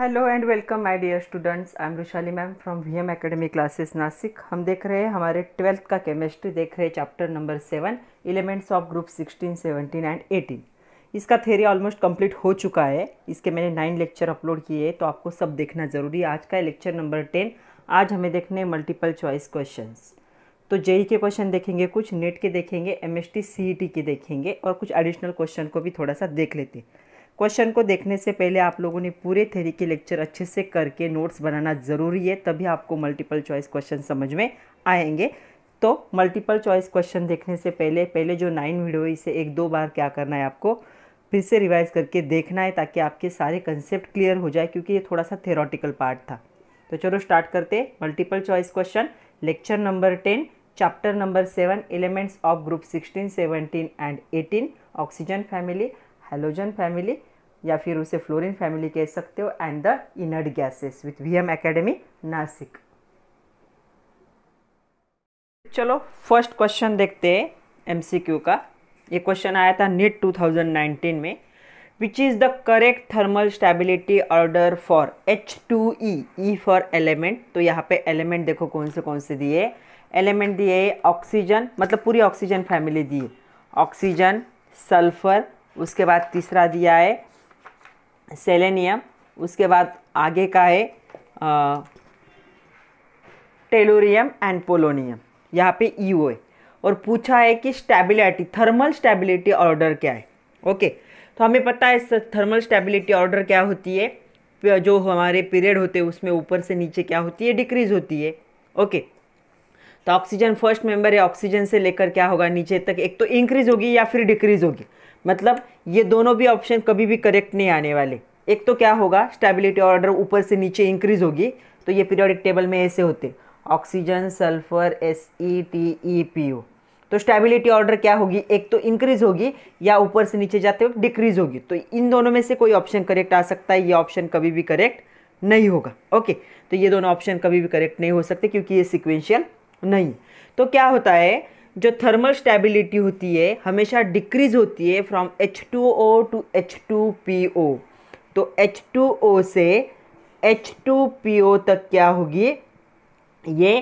hello and welcome my dear students I am Rushali ma'am from V M academy classes Nashik हम देख रहे हैं हमारे ट्वेल्थ का केमिस्ट्री देख रहे हैं chapter number seven elements of group sixteen seventeen and eighteen इसका थेरी ऑलमोस्ट कंप्लीट हो चुका है इसके मैंने नाइन लेक्चर अपलोड किए हैं तो आपको सब देखना ज़रूरी है आज का लेक्चर नंबर टेन आज हमें देखने मल्टीपल चॉइस क्वेश्चन तो जेई के क्वेश्चन देखेंगे कुछ नेट के देखेंगे एम एस e के देखेंगे और कुछ एडिशनल क्वेश्चन को भी थोड़ा सा देख लेते हैं क्वेश्चन को देखने से पहले आप लोगों ने पूरे थेरी के लेक्चर अच्छे से करके नोट्स बनाना ज़रूरी है तभी आपको मल्टीपल चॉइस क्वेश्चन समझ में आएंगे तो मल्टीपल चॉइस क्वेश्चन देखने से पहले पहले जो नाइन वीडियो है इसे एक दो बार क्या करना है आपको फिर से रिवाइज़ करके देखना है ताकि आपके सारे कंसेप्ट क्लियर हो जाए क्योंकि ये थोड़ा सा थेरोटिकल पार्ट था तो चलो स्टार्ट करते multiple choice question lecture number ten chapter number seven elements of group sixteen seventeen and eighteen oxygen family halogen family या फिर उसे फ्लोरिन फैमिली कह सकते हो and the inert gases with V M academy Nashik चलो first question देखते हैं MCQ का ये क्वेश्चन आया था नीट 2019 में which is the correct thermal stability order for H two E E for element तो यहाँ पे एलिमेंट देखो कौन से कौन से दिए एलिमेंट दिए ऑक्सीजन मतलब पूरी ऑक्सीजन फैमिली दी ऑक्सीजन सल्फर उसके बाद तीसरा दिया है सेलेनियम उसके बाद आगे का है टेलोरियम एंड पोलोनियम यहाँ पे ई e है और पूछा है कि स्टेबिलिटी थर्मल स्टेबिलिटी ऑर्डर क्या है ओके तो हमें पता है थर्मल स्टेबिलिटी ऑर्डर क्या होती है जो हमारे पीरियड होते हैं उसमें ऊपर से नीचे क्या होती है डिक्रीज होती है ओके तो ऑक्सीजन फर्स्ट मेंबर है ऑक्सीजन से लेकर क्या होगा नीचे तक एक तो इंक्रीज होगी या फिर डिक्रीज होगी मतलब ये दोनों भी ऑप्शन कभी भी करेक्ट नहीं आने वाले एक तो क्या होगा स्टेबिलिटी ऑर्डर ऊपर से नीचे इंक्रीज होगी तो ये पीरियोडिक टेबल में ऐसे होते oxygen sulphur S E T E P O तो स्टेबिलिटी ऑर्डर क्या होगी एक तो इंक्रीज होगी या ऊपर से नीचे जाते वक्त डिक्रीज होगी तो इन दोनों में से कोई ऑप्शन करेक्ट आ सकता है ये ऑप्शन कभी भी करेक्ट नहीं होगा ओके तो ये दोनों ऑप्शन कभी भी करेक्ट नहीं हो सकते क्योंकि ये सिक्वेंशियल नहीं तो क्या होता है जो थर्मल स्टेबिलिटी होती है हमेशा डिक्रीज होती है from H two O to H two P O तो एच टू ओ से एच टू पी ओ तक क्या होगी ये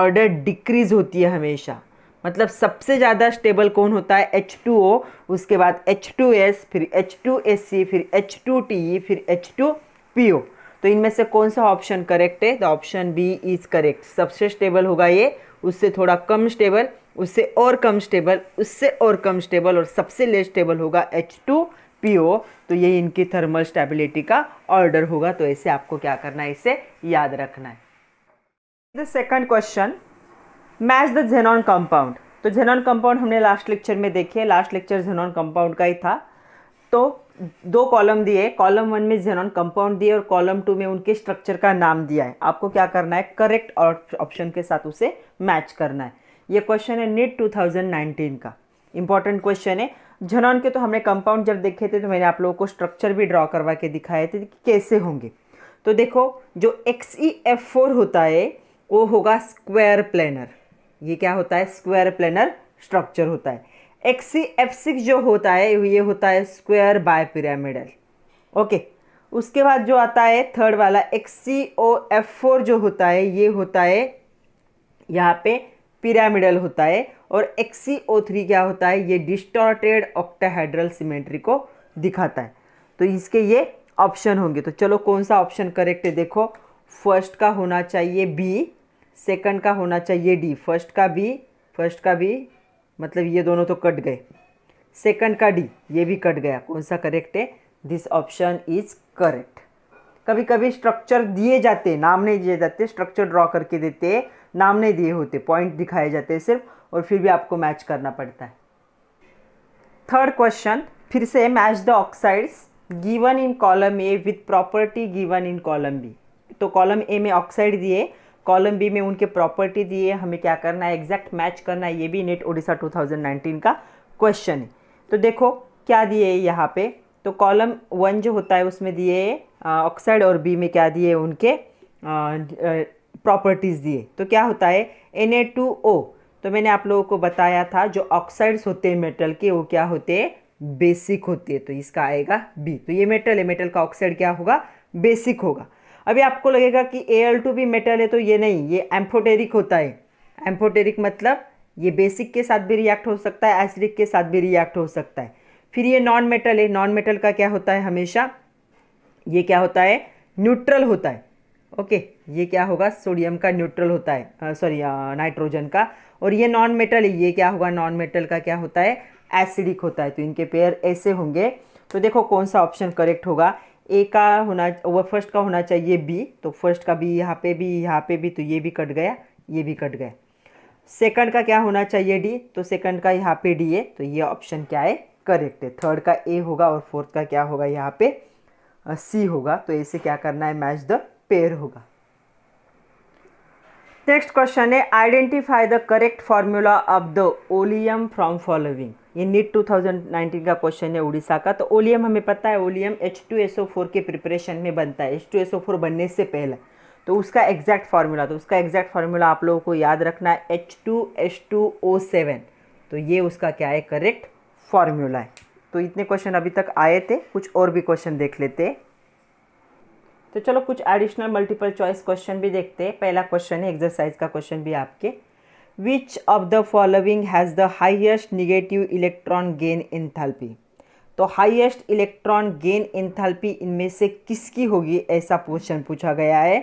ऑर्डर डिक्रीज होती है हमेशा मतलब सबसे ज़्यादा स्टेबल कौन होता है एच टू ओ उसके बाद एच टू एस फिर एच टू एस सी फिर एच टू टी ई फिर एच टू पी ओ तो इनमें से कौन सा ऑप्शन करेक्ट है the option B is correct सबसे स्टेबल होगा ये उससे थोड़ा कम स्टेबल उससे और कम स्टेबल उससे और कम स्टेबल और सबसे लेस स्टेबल होगा एच टू पी ओ तो ये इनकी थर्मल स्टेबिलिटी का ऑर्डर होगा तो ऐसे आपको क्या करना है इसे याद रखना है the second question match the xenon compound तो जेनॉन कंपाउंड हमने लास्ट लेक्चर में देखे लास्ट लेक्चर जेनॉन कंपाउंड का ही था तो दो कॉलम दिए कॉलम वन में जेनॉन कंपाउंड दिए और कॉलम टू में उनके स्ट्रक्चर का नाम दिया है आपको क्या करना है करेक्ट ऑप्शन के साथ उसे मैच करना है ये क्वेश्चन है नीट 2019 e का इंपॉर्टेंट क्वेश्चन है झनॉन के तो हमने कंपाउंड जब देखे थे तो मैंने आप लोगों को स्ट्रक्चर भी ड्रॉ करवा के दिखाए थे कि कैसे होंगे तो देखो जो एक्स ई एफ फोर होता है वो होगा स्क्वायर प्लानर ये क्या होता है स्क्वायर प्लानर स्ट्रक्चर होता है एक्स ई एफ सिक्स जो होता है ये होता है स्क्वायर बाय पिरामिडल ओके उसके बाद जो आता है थर्ड वाला X C O F four जो होता है ये होता है यहाँ पे पिरामिडल होता है और थ्री क्या होता है ये डिस्टॉर्टेड ऑक्टाहेड्रल सिमेट्री को दिखाता है तो इसके ये ऑप्शन होंगे तो चलो कौन सा ऑप्शन करेक्ट है देखो फर्स्ट का होना चाहिए बी सेकंड का होना चाहिए डी फर्स्ट का बी फर्स्ट का बी मतलब ये दोनों तो कट गए सेकंड का डी ये भी कट गया कौन सा करेक्ट है दिस ऑप्शन इज करेक्ट कभी कभी स्ट्रक्चर दिए जाते नाम नहीं दिए जाते स्ट्रक्चर ड्रॉ करके देते नाम नहीं दिए होते पॉइंट दिखाए जाते हैं सिर्फ और फिर भी आपको मैच करना पड़ता है थर्ड क्वेश्चन फिर से match the oxides given in column A with property given in column B तो कॉलम ए में ऑक्साइड दिए कॉलम बी में उनके प्रॉपर्टी दिए हमें क्या करना है एग्जैक्ट मैच करना है ये भी नेट ओडिशा 2019 का क्वेश्चन है तो देखो क्या दिए यहाँ पे तो कॉलम वन जो होता है उसमें दिए ऑक्साइड और बी में क्या दिए उनके प्रॉपर्टीज़ दिए तो क्या होता है एन ए टू ओ तो मैंने आप लोगों को बताया था जो ऑक्साइड्स होते हैं मेटल के वो क्या होते हैं बेसिक होते हैं तो इसका आएगा बी तो ये मेटल है मेटल का ऑक्साइड क्या होगा बेसिक होगा अभी आपको लगेगा कि टू भी मेटल है तो ये नहीं ये एम्फोटेरिक होता है एम्फोटेरिक मतलब ये बेसिक के साथ भी रिएक्ट हो सकता है एसिडिक के साथ भी रिएक्ट हो सकता है फिर ये नॉन मेटल है नॉन मेटल का क्या होता है हमेशा ये क्या होता है न्यूट्रल होता है ओके ये क्या होगा सोडियम का न्यूट्रल होता है सॉरी नाइट्रोजन का और ये नॉन मेटल ये क्या होगा नॉन मेटल का क्या होता है एसिडिक होता है तो इनके पेयर ऐसे होंगे तो देखो कौन सा ऑप्शन करेक्ट होगा ए का होना वो फर्स्ट का होना चाहिए बी तो फर्स्ट का बी यहाँ पे भी यहाँ पे भी तो ये भी कट गया ये भी कट गया सेकंड का क्या होना चाहिए डी तो सेकंड का यहाँ पे डी है तो ये ऑप्शन क्या है करेक्ट है थर्ड का ए होगा और फोर्थ का क्या होगा यहाँ पे सी होगा तो ऐसे क्या करना है मैच द पेयर होगा नेक्स्ट क्वेश्चन है identify the correct formula of the oleum from following ये नीट 2019 का क्वेश्चन है उड़ीसा का तो ओलियम हमें पता है ओलियम H2SO4 के प्रिपरेशन में बनता है H2SO4 बनने से पहले तो उसका एग्जैक्ट फार्मूला तो उसका एग्जैक्ट फार्मूला आप लोगों को याद रखना है H two H two O seven तो ये उसका क्या है करेक्ट फार्मूला है तो इतने क्वेश्चन अभी तक आए थे कुछ और भी क्वेश्चन देख लेते हैं तो चलो कुछ एडिशनल मल्टीपल चॉइस क्वेश्चन भी देखते हैं पहला क्वेश्चन है एक्सरसाइज का क्वेश्चन भी आपके which of the following has the highest negative electron gain enthalpy तो हाइएस्ट इलेक्ट्रॉन गेन इंथैल्पी इनमें से किसकी होगी ऐसा क्वेश्चन पूछा गया है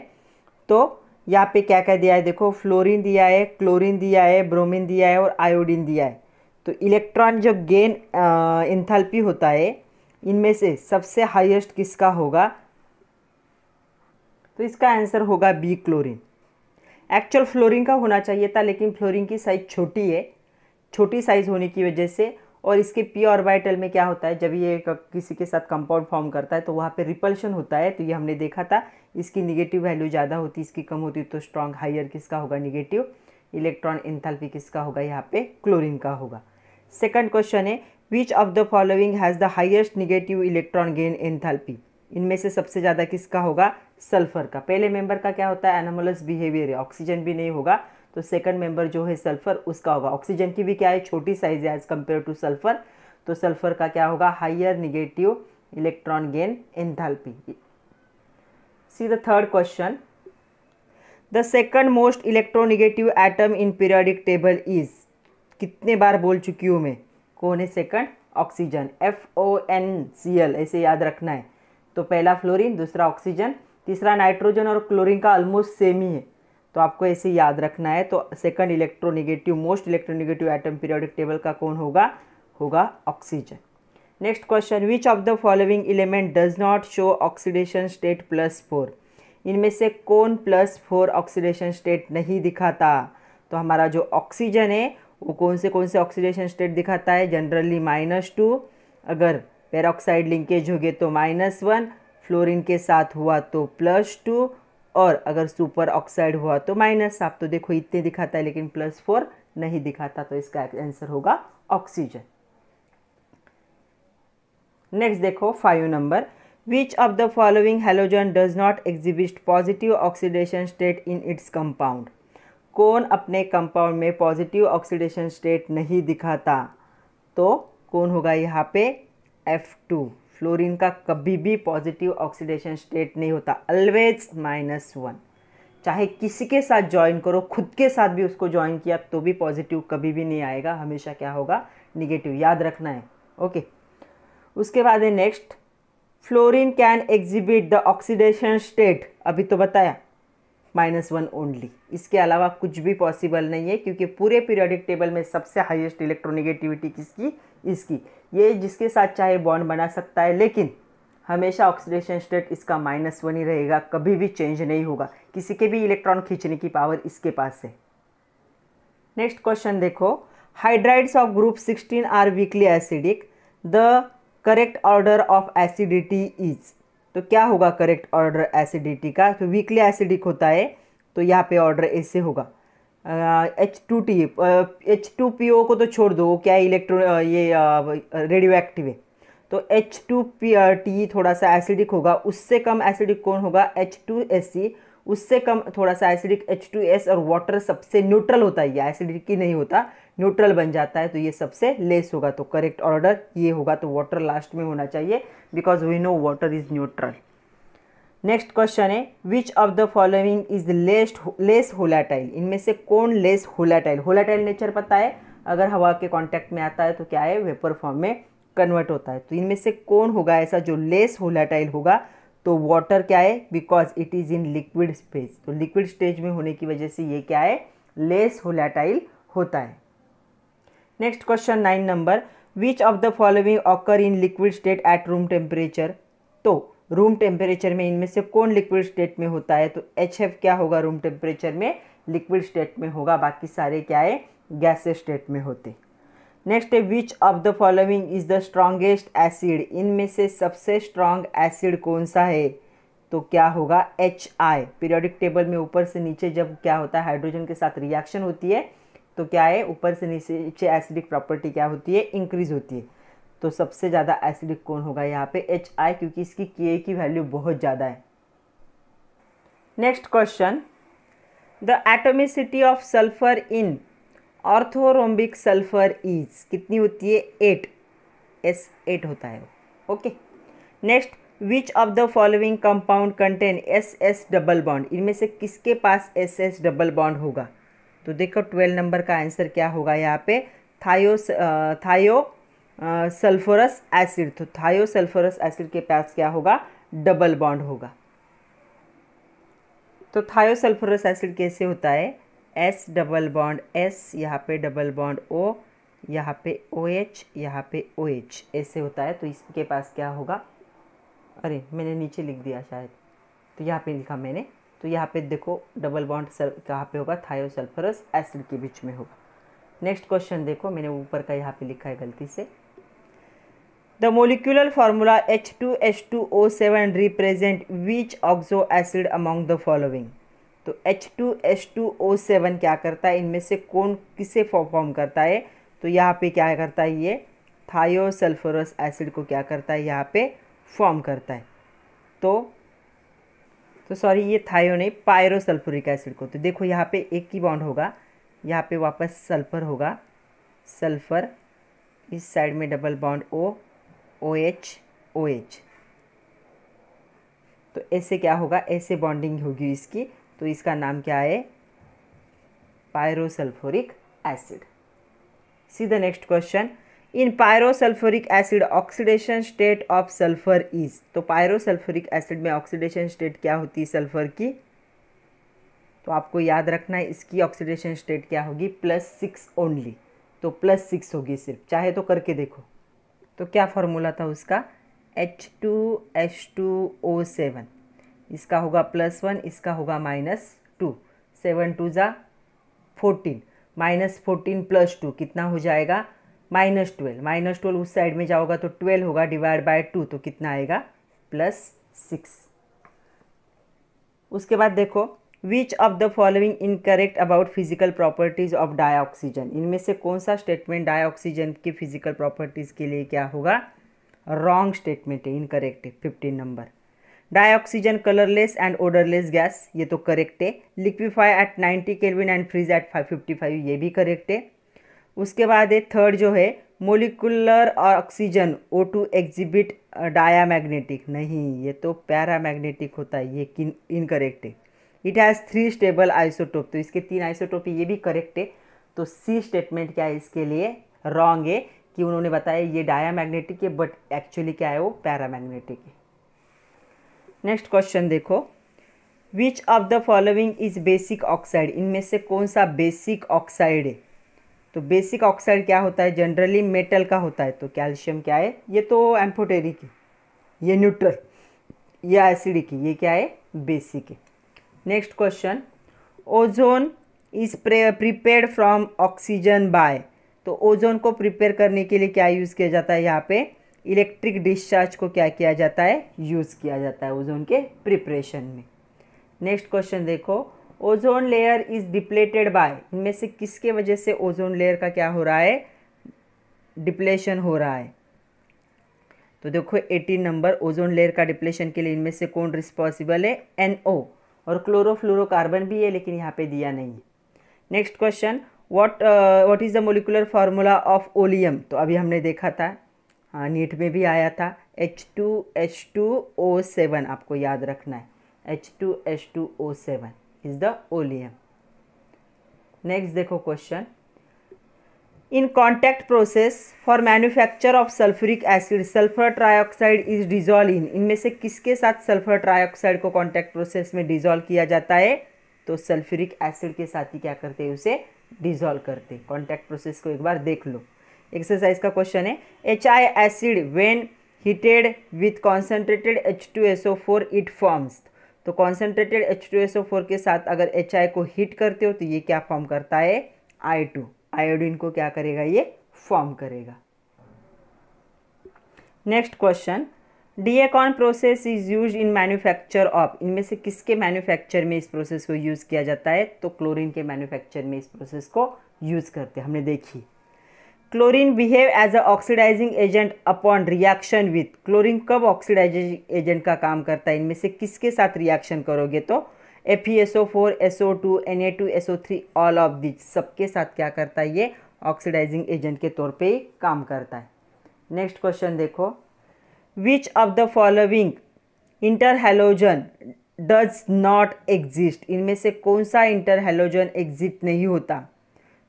तो यहाँ पे क्या क्या दिया है देखो फ्लोरिन दिया है क्लोरिन दिया है ब्रोमिन दिया है और आयोडीन दिया है तो इलेक्ट्रॉन जब गेन इंथेल्पी होता है इनमें से सबसे हाइएस्ट किसका होगा तो इसका आंसर होगा बी क्लोरीन एक्चुअल फ्लोरिन का होना चाहिए था लेकिन फ्लोरिन की साइज़ छोटी है छोटी साइज़ होने की वजह से और इसके पी वाइटल में क्या होता है जब ये किसी के साथ कंपाउंड फॉर्म करता है तो वहाँ पे रिपल्शन होता है तो ये हमने देखा था इसकी निगेटिव वैल्यू ज़्यादा होती इसकी कम होती तो स्ट्रॉन्ग हाइयर किसका होगा निगेटिव इलेक्ट्रॉन इंथल्पी किसका होगा यहाँ पे क्लोरीन का होगा सेकंड क्वेश्चन है which of the following has the highest negative electron gain enthalpy इनमें से सबसे ज़्यादा किसका होगा सल्फर का पहले मेंबर का क्या होता है एनामोलस बिहेवियर है ऑक्सीजन भी नहीं होगा तो सेकंड मेंबर जो है सल्फर उसका होगा ऑक्सीजन की भी क्या है छोटी साइज है एज कम्पेयर टू सल्फर तो सल्फर का क्या होगा higher negative electron gain enthalpy see the third question the second most electronegative atom in periodic table is कितने बार बोल चुकी हूँ मैं कौन है second oxygen F O N C L ऐसे याद रखना है तो पहला फ्लोरीन दूसरा ऑक्सीजन तीसरा नाइट्रोजन और क्लोरीन का ऑलमोस्ट सेम ही है तो आपको ऐसे याद रखना है तो second electronegative most electronegative atom periodic table का कौन होगा होगा oxygen next question which of the following element does not show oxidation state plus four इनमें से कौन प्लस फोर ऑक्सीडेशन स्टेट नहीं दिखाता तो हमारा जो ऑक्सीजन है वो कौन से कौन से ऑक्सीडेशन स्टेट दिखाता है जनरली माइनस टू अगर पेरोक्साइड लिंकेज हो गए तो माइनस वन फ्लोरिन के साथ हुआ तो प्लस टू और अगर सुपर ऑक्साइड हुआ तो माइनस आप तो देखो इतने दिखाता है लेकिन प्लस फोर नहीं दिखाता तो इसका आंसर होगा ऑक्सीजन नेक्स्ट देखो five number which of the following halogen does not exhibit positive oxidation state in its compound कौन अपने कंपाउंड में पॉजिटिव ऑक्सीडेशन स्टेट नहीं दिखाता तो कौन होगा यहाँ पे एफ टू फ्लोरिन का कभी भी पॉजिटिव ऑक्सीडेशन स्टेट नहीं होता ऑलवेज माइनस वन चाहे किसी के साथ ज्वाइन करो खुद के साथ भी उसको ज्वाइन किया तो भी पॉजिटिव कभी भी नहीं आएगा हमेशा क्या होगा निगेटिव याद रखना है ओके उसके बाद है next fluorine can exhibit the oxidation state अभी तो बताया माइनस वन ओनली इसके अलावा कुछ भी पॉसिबल नहीं है क्योंकि पूरे पीरियोडिक टेबल में सबसे हाईएस्ट इलेक्ट्रोनिगेटिविटी किसकी इसकी ये जिसके साथ चाहे बॉन्ड बना सकता है लेकिन हमेशा ऑक्सीडेशन स्टेट इसका माइनस वन ही रहेगा कभी भी चेंज नहीं होगा किसी के भी इलेक्ट्रॉन खींचने की पावर इसके पास है नेक्स्ट क्वेश्चन देखो hydrides of group sixteen are weakly acidic the correct order of acidity is तो क्या होगा करेक्ट ऑर्डर एसिडिटी का तो वीकली एसिडिक होता है तो यहाँ पे ऑर्डर ऐसे होगा H two T H two P O को तो छोड़ दो क्या इलेक्ट्रो ये रेडियो एक्टिव है तो एच टू पी टी थोड़ा सा एसिडिक होगा उससे कम एसिडिक कौन होगा एच टू एस सी उससे कम थोड़ा सा एसिडिक एच टू एस और वाटर सबसे न्यूट्रल होता है ये एसिडिक ही नहीं होता न्यूट्रल बन जाता है तो ये सबसे लेस होगा तो करेक्ट ऑर्डर ये होगा तो वाटर लास्ट में होना चाहिए because we know water is neutral next question है which of the following is least less volatile इनमें से कौन लेस होलाटाइल होलाटाइल नेचर पता है अगर हवा के कॉन्टैक्ट में आता है तो क्या है वेपर फॉर्म में कन्वर्ट होता है तो इनमें से कौन होगा ऐसा जो लेस होलाटाइल होगा तो वाटर क्या है because it is in liquid space तो लिक्विड स्टेज में होने की वजह से ये क्या है लेस होलाटाइल होता है next question nine number which of the following occur in liquid state at room temperature तो रूम टेम्परेचर में इनमें से कौन लिक्विड स्टेट में होता है तो एच एफ क्या होगा रूम टेम्परेचर में लिक्विड स्टेट में होगा बाकी सारे क्या है गैसे स्टेट में होते नेक्स्ट है which of the following is the strongest acid इनमें से सबसे स्ट्रांग एसिड कौन सा है तो क्या होगा एच आई पीरियोडिक टेबल में ऊपर से नीचे जब क्या होता है हाइड्रोजन के साथ रिएक्शन होती है तो क्या है ऊपर से नीचे एसिडिक प्रॉपर्टी क्या होती है इंक्रीज होती है तो सबसे ज़्यादा एसिडिक कौन होगा यहाँ पे एच आई क्योंकि इसकी के की वैल्यू बहुत ज़्यादा है next question the atomicity of sulphur in orthorhombic sulphur is कितनी होती है एट एस एट होता है okay next which of the following compound contains S double bond इनमें से किसके पास एस एस डबल बॉन्ड होगा तो देखो ट्वेल्व नंबर का आंसर क्या होगा यहाँ पे थायो थायो सल्फोरस एसिड तो थायो सल्फोरस एसिड के पास क्या होगा डबल बॉन्ड होगा तो थायो सल्फोरस एसिड कैसे होता है एस डबल बॉन्ड एस यहाँ पे डबल बॉन्ड ओ यहाँ पे ओ एच यहाँ पे ओ एच ऐसे होता है तो इसके पास क्या होगा अरे मैंने नीचे लिख दिया शायद तो यहाँ पे लिखा मैंने तो यहाँ पे देखो डबल बॉन्ड कहाँ पे होगा थायोसल्फरस एसिड के बीच में होगा नेक्स्ट क्वेश्चन देखो मैंने ऊपर का यहाँ पे लिखा है गलती से the molecular formula H two H two O seven represent which oxo acid among the following तो H two H two O seven क्या करता है इनमें से कौन किसे फॉर्म करता है तो यहाँ पे क्या करता है ये थायोसल्फोरस एसिड को क्या करता है यहाँ पे फॉर्म करता है तो तो सॉरी ये थायो नहीं पायरोसल्फोरिक एसिड को तो देखो यहाँ पे एक ही बॉन्ड होगा यहाँ पे वापस सल्फर होगा सल्फर इस साइड में double bond O O H O H तो ऐसे क्या होगा ऐसे बॉन्डिंग होगी इसकी तो इसका नाम क्या है pyrosulphuric acid see the next question in pyrosulphuric acid oxidation state of sulphur is तो पायरोसल्फोरिक एसिड में ऑक्सीडेशन स्टेट क्या होती है सल्फर की तो आपको याद रखना है इसकी ऑक्सीडेशन स्टेट क्या होगी प्लस सिक्स ओनली तो प्लस सिक्स होगी सिर्फ चाहे तो करके देखो तो क्या फॉर्मूला था उसका H two H two O seven इसका होगा प्लस वन इसका होगा माइनस टू सेवन टू ज़ा fourteen minus fourteen plus two कितना हो जाएगा माइनस ट्वेल्व माइनस ट्वेल्व उस साइड में जाओगा तो ट्वेल्व होगा डिवाइड बाय टू तो कितना आएगा प्लस सिक्स उसके बाद देखो which of the following incorrect about physical properties of oxygen इनमें से कौन सा स्टेटमेंट ऑक्सीजन की फिजिकल प्रॉपर्टीज़ के लिए क्या होगा रॉन्ग स्टेटमेंट है इनकरेक्ट है fifteen number oxygen colourless and odourless gas ये तो करेक्ट है liquefy at 90 kelvin and freeze at 555 ये भी करेक्ट है उसके बाद है थर्ड जो है मोलिकुलर और oxygen O two exhibit diamagnetic नहीं ये तो पैरा मैग्नेटिक होता है ये किन इनकरेक्ट है it has three stable isotope तो इसके तीन आइसोटोप ये भी करेक्ट है तो सी स्टेटमेंट क्या है इसके लिए रॉन्ग है कि उन्होंने बताया ये डाया मैग्नेटिक है बट एक्चुअली क्या है वो पैरा मैग्नेटिक है नेक्स्ट क्वेश्चन देखो which of the following is basic oxide इनमें से कौन सा बेसिक ऑक्साइड है तो बेसिक ऑक्साइड क्या होता है जनरली मेटल का होता है तो कैल्शियम क्या है ये तो एम्फोटेरिक है ये न्यूट्रल ये एसिडिक है ये क्या है बेसिक है next question ozone is prepare from oxygen by तो ओजोन को प्रिपेयर करने के लिए क्या यूज़ किया जाता है यहाँ पे इलेक्ट्रिक डिस्चार्ज को क्या किया जाता है यूज़ किया जाता है ओजोन के प्रिपरेशन में नेक्स्ट क्वेश्चन देखो ozone layer is depleted by इनमें से किसके वजह से ओजोन लेयर का क्या हो रहा है डिप्लेशन हो रहा है तो देखो 18 नंबर ओजोन लेयर का डिप्लेशन के लिए इनमें से कौन रिस्पॉन्सिबल है एनओ और क्लोरोफ्लोरोकार्बन भी है लेकिन यहाँ पे दिया नहीं है next question what what is the molecular formula of oleum तो अभी हमने देखा था हाँ, नीट में भी आया था H two H two O seven आपको याद रखना है H two H two O seven is the oleum next देखो question in contact process for manufacture of sulphuric acid sulphur trioxide is dissolved in इनमें से किसके साथ सल्फर ट्राइऑक्साइड को कॉन्टैक्ट प्रोसेस में dissolve किया जाता है तो सल्फ्यूरिक एसिड के साथ ही क्या करते हैं उसे डिजॉल्व करते कॉन्टैक्ट प्रोसेस को एक बार देख लो एक्सरसाइज का क्वेश्चन है H I acid when heated with concentrated H two S O four it forms तो concentrated H two S O four के साथ अगर एच आई को हीट करते हो तो ये क्या फॉर्म करता है आई टू आयोडीन को क्या करेगा ये फॉर्म करेगा next question Deacon process is use in manufacture of इनमें से किसके मैन्युफैक्चर में इस प्रोसेस को यूज़ किया जाता है तो क्लोरीन के मैन्युफैक्चर में इस प्रोसेस को यूज़ करते हैं हमने देखी chlorine behave as a oxidising agent upon reaction with chlorine कब ऑक्सीडाइजिंग एजेंट का काम करता है इनमें से किसके साथ रिएक्शन करोगे तो F E S O four S O two N A two S O three all of which सबके साथ क्या करता है ये ऑक्सीडाइजिंग एजेंट के तौर पे काम करता है नेक्स्ट क्वेश्चन देखो which of the following inter halogen does not exist इनमें से कौन सा इंटर हेलोजन एग्जिस्ट नहीं होता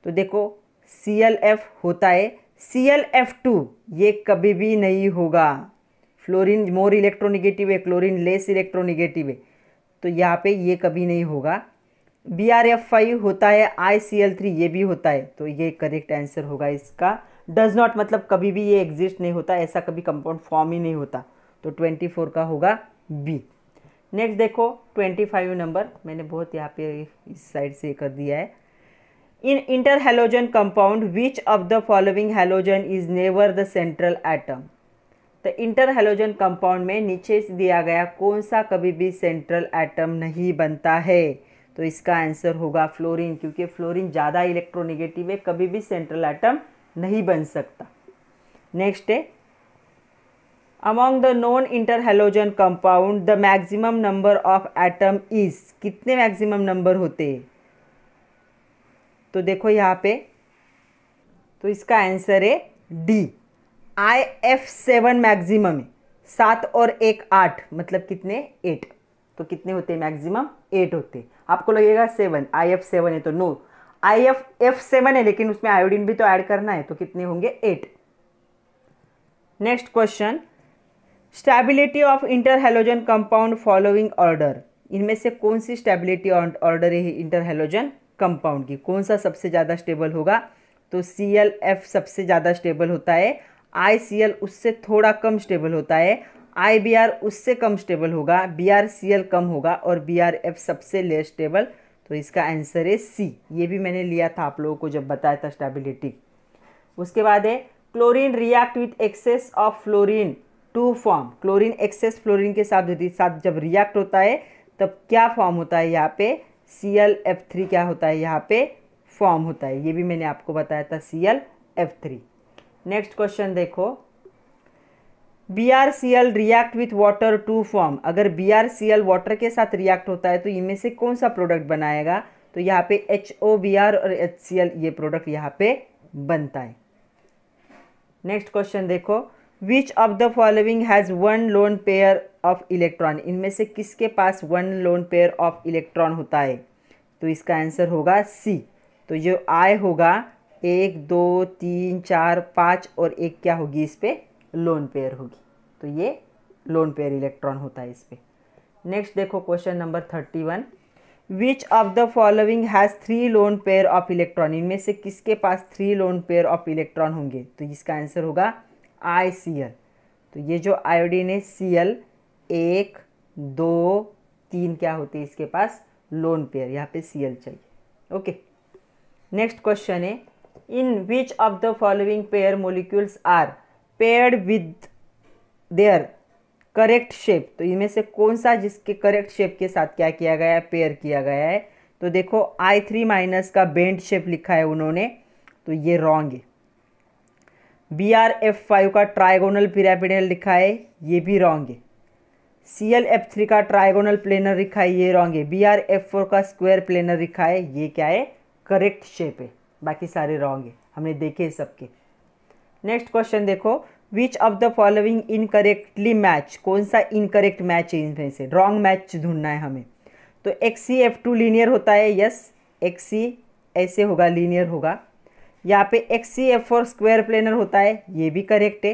तो देखो सी एल एफ होता है सी एल एफ टू ये कभी भी नहीं होगा फ्लोरीन मोर इलेक्ट्रोनिगेटिव है क्लोरीन लेस इलेक्ट्रोनिगेटिव है तो यहाँ पे ये कभी नहीं होगा बी आर एफ फाइव होता है आई सी एल थ्री ये भी होता है तो ये करेक्ट आंसर होगा इसका डज नॉट मतलब कभी भी ये एग्जिस्ट नहीं होता ऐसा कभी कंपाउंड फॉर्म ही नहीं होता तो ट्वेंटी फोर का होगा बी नेक्स्ट देखो ट्वेंटी फाइव नंबर मैंने बहुत यहाँ पे इस साइड से कर दिया है in inter halogen compound which of the following halogen is never the central atom तो इंटर हेलोजन कंपाउंड में नीचे से दिया गया कौन सा कभी भी सेंट्रल एटम नहीं बनता है तो इसका आंसर होगा फ्लोरीन क्योंकि फ्लोरीन ज़्यादा इलेक्ट्रोनिगेटिव है कभी भी सेंट्रल एटम नहीं बन सकता नेक्स्ट है among the non inter halogen compound the maximum number of atom is कितने मैक्सिमम नंबर होते हैं तो देखो यहाँ पे तो इसका आंसर है D I F seven maximum है सात और एक आठ मतलब कितने एट तो कितने होते हैं मैक्सिमम एट होते आपको लगेगा सेवन आई एफ सेवन है तो no I F F seven है लेकिन उसमें आयोडीन भी तो ऐड करना है तो कितने होंगे eight next question stability of inter halogen compound following order इनमें से कौन सी स्टेबिलिटी ऑर्डर है इंटर हेलोजन कंपाउंड की कौन सा सबसे ज़्यादा स्टेबल होगा तो सी एल एफ सबसे ज़्यादा स्टेबल होता है आई सी एल उससे थोड़ा कम स्टेबल होता है आई बी आर उससे कम स्टेबल होगा बी आर सी एल कम होगा और बी आर एफ सबसे लेस स्टेबल तो इसका आंसर है सी ये भी मैंने लिया था आप लोगों को जब बताया था स्टेबिलिटी उसके बाद है chlorine react with excess of fluorine to form chlorine excess fluorine के साथ साथ जब रिएक्ट होता है तब क्या फॉर्म होता है यहाँ पे सी एल एफ थ्री क्या होता है यहाँ पे फॉर्म होता है ये भी मैंने आपको बताया था C L F three next question देखो B R C L react with water to form अगर B R C L water के साथ रिएक्ट होता है तो इनमें से कौन सा प्रोडक्ट बनाएगा तो यहाँ पे एच ओ बी आर और एच सी एल ये प्रोडक्ट यहाँ पे बनता है नेक्स्ट क्वेश्चन देखो which of the following has one lone pair of electron इनमें से किसके पास one lone pair of electron होता है तो इसका आंसर होगा सी तो जो आय होगा एक दो तीन चार पाँच और एक क्या होगी इस पर लोन पेयर होगी तो ये लोन पेयर इलेक्ट्रॉन होता है इस पर नेक्स्ट देखो question number thirty one which of the following has three lone pair of electron इनमें से किसके पास three lone pair of electron होंगे तो इसका आंसर होगा आई सी एल तो ये जो आयोडीन है सी एल एक दो तीन क्या होती है इसके पास लोन पेयर यहाँ पे सी एल चाहिए ओके नेक्स्ट क्वेश्चन है in which of the following pair molecules are paired with their correct shape तो इनमें से कौन सा जिसके करेक्ट शेप के साथ क्या किया गया है पेयर किया गया है तो देखो आई थ्री माइनस का बेंड शेप लिखा है उन्होंने तो ये रॉन्ग है बी आर एफ फाइव का ट्राइगोनल पिरापिडल लिखा है ये भी रॉन्ग है सी एल एफ थ्री का ट्राइगोनल प्लेनर लिखा है ये रॉन्ग है बी आर एफ फोर का स्क्वायर प्लेनर लिखा है ये क्या है करेक्ट शेप है बाकी सारे रॉन्ग है हमने देखे सबके नेक्स्ट क्वेश्चन देखो which of the following incorrectly match कौन सा इनकरेक्ट मैच है इनमें से रॉन्ग मैच ढूंढना है हमें तो X C F two linear होता है यस एक्स सी ऐसे होगा लीनियर होगा यहाँ पे X C F four square planar होता है ये भी करेक्ट है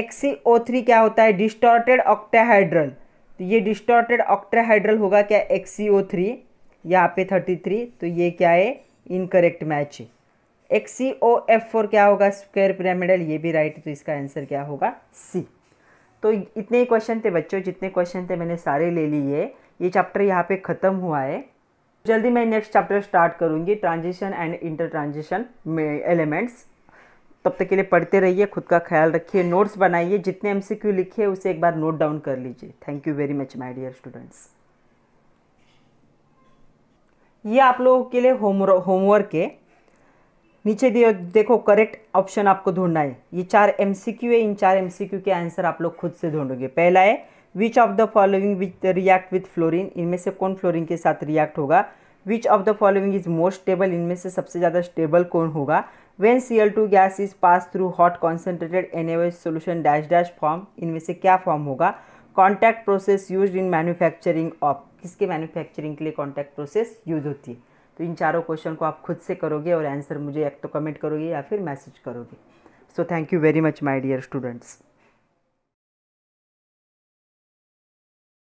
एक्स सी ओ थ्री क्या होता है डिस्टॉर्टेड ऑक्टाहाइड्रल तो ये डिस्टॉर्टेड ऑक्टाहाइड्रल होगा क्या एक्स सी ओ थ्री यहाँ पे थर्टी थ्री तो ये क्या है इनकरेक्ट मैच है X C O F four क्या होगा स्क्वायर पिरामिडल ये भी राइट है तो इसका आंसर क्या होगा सी तो इतने ही क्वेश्चन थे बच्चों जितने क्वेश्चन थे मैंने सारे ले लिए ये चैप्टर यहाँ पे ख़त्म हुआ है जल्दी मैं नेक्स्ट चैप्टर स्टार्ट करूंगी ट्रांजिशन एंड इंटर ट्रांजिशन में एलिमेंट्स तब तक के लिए पढ़ते रहिए खुद का ख्याल रखिए नोट्स बनाइए जितने एमसीक्यू लिखे उसे एक बार नोट डाउन कर लीजिए thank you very much my dear students ये आप लोगों के लिए होमवर्क है नीचे दिए देखो करेक्ट ऑप्शन आपको ढूंढना है ये चार एमसीक्यू है इन चार एमसीक्यू के आंसर आप लोग खुद से ढूंढोगे पहला है which of the following which react with fluorine इनमें से कौन फ्लोरिन के साथ रिएक्ट होगा which of the following is most stable इनमें से सबसे ज़्यादा स्टेबल कौन होगा when C L two gas is pass through hot concentrated N एनएवएस सोल्यूशन डैश डैश फॉर्म इनमें से क्या फॉर्म होगा contact process use in manufacturing of किसके मैन्युफैक्चरिंग के लिए कॉन्टैक्ट प्रोसेस यूज होती है तो इन चारों क्वेश्चन को आप खुद से करोगे और आंसर मुझे एक तो कमेंट करोगे या फिर मैसेज करोगे so thank you very much my dear students